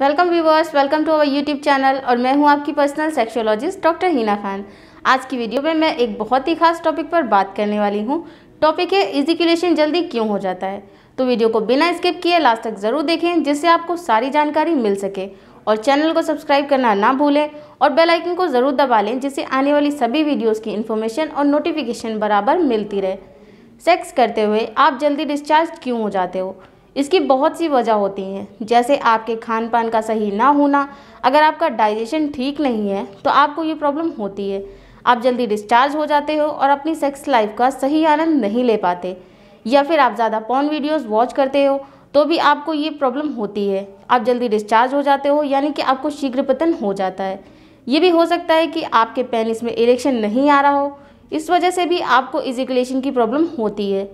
welcome viewers welcome to our YouTube channel और मैं हूं आपकी personal sexologist doctor Heena Khan आज की वीडियो में मैं एक बहुत ही खास टॉपिक पर बात करने वाली हूं टॉपिक है इजिकुलेशन जल्दी क्यों हो जाता है तो वीडियो को बिना स्किप किए लास्ट तक ज़रूर देखें जिससे आपको सारी जानकारी मिल सके और चैनल को सब्सक्राइब करना ना भूलें और बेलाइकिन को ज़रूर दबा लें जिससे आने वाली सभी वीडियोज़ की इन्फॉर्मेशन और नोटिफिकेशन बराबर मिलती रहे सेक्स करते हुए आप जल्दी डिस्चार्ज क्यों हो जाते हो इसकी बहुत सी वजह होती हैं जैसे आपके खान पान का सही ना होना अगर आपका डाइजेशन ठीक नहीं है तो आपको ये प्रॉब्लम होती है आप जल्दी डिस्चार्ज हो जाते हो और अपनी सेक्स लाइफ का सही आनंद नहीं ले पाते या फिर आप ज़्यादा पॉन वीडियोस वॉच करते हो तो भी आपको ये प्रॉब्लम होती है आप जल्दी डिस्चार्ज हो जाते हो यानी कि आपको शीघ्र पतन हो जाता है ये भी हो सकता है कि आपके पेनिस में इरेक्शन नहीं आ रहा हो इस वजह से भी आपको इजिकुलेशन की प्रॉब्लम होती है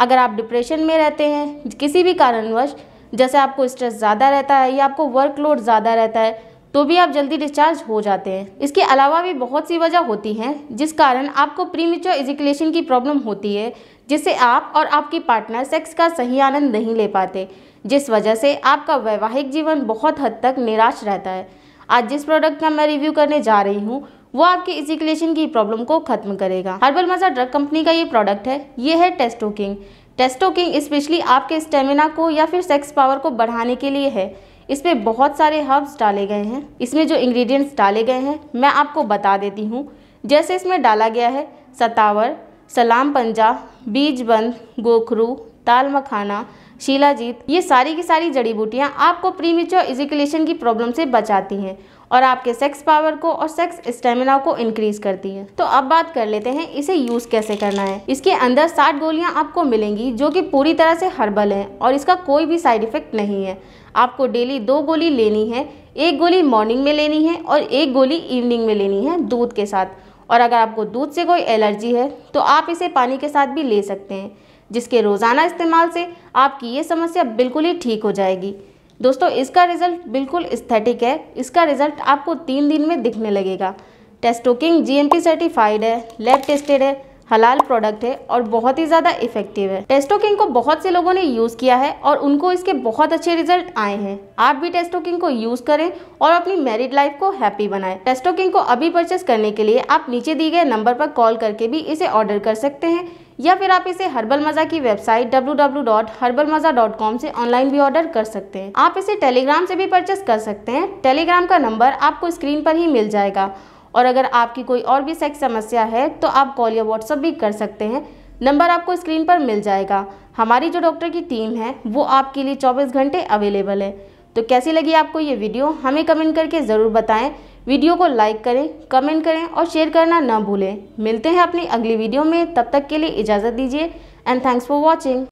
अगर आप डिप्रेशन में रहते हैं किसी भी कारणवश जैसे आपको स्ट्रेस ज़्यादा रहता है या आपको वर्कलोड ज़्यादा रहता है तो भी आप जल्दी डिस्चार्ज हो जाते हैं इसके अलावा भी बहुत सी वजह होती हैं जिस कारण आपको प्रीमिच्योर इजिकुलेशन की प्रॉब्लम होती है जिससे आप और आपकी पार्टनर सेक्स का सही आनंद नहीं ले पाते जिस वजह से आपका वैवाहिक जीवन बहुत हद तक निराश रहता है आज जिस प्रोडक्ट का मैं रिव्यू करने जा रही हूँ वो आपके इजिकुलेशन की प्रॉब्लम को खत्म करेगा हर्बल मजा ड्रग कंपनी का ये प्रोडक्ट है ये है टेस्टोकिंग टेस्टोकिंग स्पेशली आपके स्टेमिना को या फिर सेक्स पावर को बढ़ाने के लिए है इसमें बहुत सारे हर्ब्स डाले गए हैं इसमें जो इंग्रेडिएंट्स डाले गए हैं मैं आपको बता देती हूँ जैसे इसमें डाला गया है सतावर सलाम पंजा बीज बंद गोखरू ताल मखाना शिलाजीत ये सारी की सारी जड़ी बूटियाँ आपको प्रीमेच्योर इजिकुलेशन की प्रॉब्लम से बचाती हैं और आपके सेक्स पावर को और सेक्स स्टेमिना को इंक्रीज करती है तो अब बात कर लेते हैं इसे यूज कैसे करना है इसके अंदर साठ गोलियां आपको मिलेंगी जो कि पूरी तरह से हर्बल हैं और इसका कोई भी साइड इफेक्ट नहीं है आपको डेली दो गोली लेनी है एक गोली मॉर्निंग में लेनी है और एक गोली इवनिंग में लेनी है दूध के साथ और अगर आपको दूध से कोई एलर्जी है तो आप इसे पानी के साथ भी ले सकते हैं जिसके रोज़ाना इस्तेमाल से आपकी ये समस्या बिल्कुल ही ठीक हो जाएगी दोस्तों इसका रिज़ल्ट बिल्कुल स्थेटिक है इसका रिज़ल्ट आपको तीन दिन में दिखने लगेगा टेस्टोकिंग पी सर्टिफाइड है लैब टेस्टेड है हलाल प्रोडक्ट है और बहुत ही ज़्यादा इफेक्टिव है टेस्टोकिंग को बहुत से लोगों ने यूज़ किया है और उनको इसके बहुत अच्छे रिजल्ट आए हैं आप भी टेस्टोकिंग को यूज़ करें और अपनी मैरिड लाइफ को हैप्पी बनाएं टेस्टोकिंग को अभी परचेस करने के लिए आप नीचे दिए गए नंबर पर कॉल करके भी इसे ऑर्डर कर सकते हैं या फिर आप इसे हर्बल मजा की वेबसाइट www.herbalmaza.com से ऑनलाइन भी ऑर्डर कर सकते हैं आप इसे टेलीग्राम से भी परचेस कर सकते हैं टेलीग्राम का नंबर आपको स्क्रीन पर ही मिल जाएगा और अगर आपकी कोई और भी सेक्स समस्या है तो आप कॉल या व्हाट्सअप भी कर सकते हैं नंबर आपको स्क्रीन पर मिल जाएगा हमारी जो डॉक्टर की टीम है वो आपके लिए 24 घंटे अवेलेबल है तो कैसी लगी आपको ये वीडियो हमें कमेंट करके ज़रूर बताएं वीडियो को लाइक करें कमेंट करें और शेयर करना ना भूलें मिलते हैं अपनी अगली वीडियो में तब तक के लिए इजाज़त दीजिए एंड थैंक्स फॉर वॉचिंग